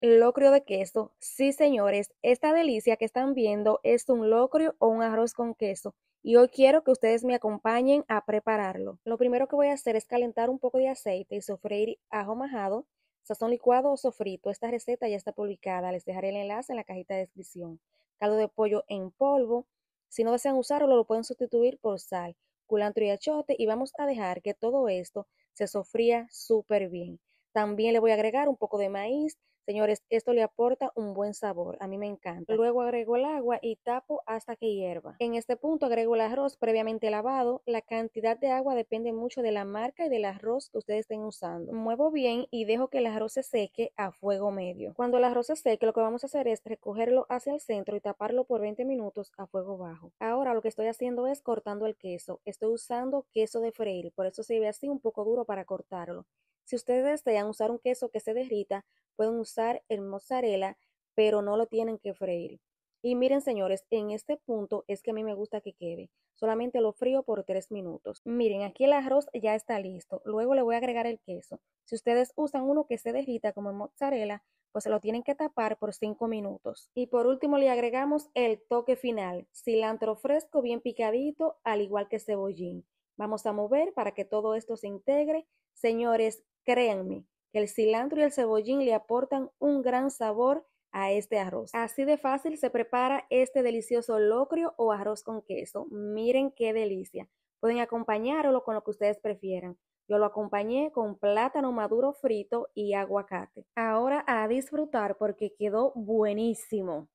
locrio de queso. Sí, señores, esta delicia que están viendo es un locrio o un arroz con queso. Y hoy quiero que ustedes me acompañen a prepararlo. Lo primero que voy a hacer es calentar un poco de aceite y sofreír ajo majado, sazón licuado o sofrito. Esta receta ya está publicada, les dejaré el enlace en la cajita de descripción. Caldo de pollo en polvo. Si no desean usarlo, lo pueden sustituir por sal, culantro y achote y vamos a dejar que todo esto se sofría súper bien. También le voy a agregar un poco de maíz. Señores, esto le aporta un buen sabor. A mí me encanta. Luego agrego el agua y tapo hasta que hierva. En este punto agrego el arroz previamente lavado. La cantidad de agua depende mucho de la marca y del arroz que ustedes estén usando. Muevo bien y dejo que el arroz se seque a fuego medio. Cuando el arroz se seque, lo que vamos a hacer es recogerlo hacia el centro y taparlo por 20 minutos a fuego bajo. Ahora lo que estoy haciendo es cortando el queso. Estoy usando queso de freír, por eso se ve así un poco duro para cortarlo. Si ustedes desean usar un queso que se derrita, pueden usar el mozzarella, pero no lo tienen que freír. Y miren señores, en este punto es que a mí me gusta que quede. Solamente lo frío por 3 minutos. Miren, aquí el arroz ya está listo. Luego le voy a agregar el queso. Si ustedes usan uno que se derrita como el mozzarella, pues lo tienen que tapar por 5 minutos. Y por último le agregamos el toque final, cilantro fresco bien picadito, al igual que cebollín. Vamos a mover para que todo esto se integre. Señores, créanme, que el cilantro y el cebollín le aportan un gran sabor a este arroz. Así de fácil se prepara este delicioso locrio o arroz con queso. Miren qué delicia. Pueden acompañarlo con lo que ustedes prefieran. Yo lo acompañé con plátano maduro frito y aguacate. Ahora a disfrutar porque quedó buenísimo.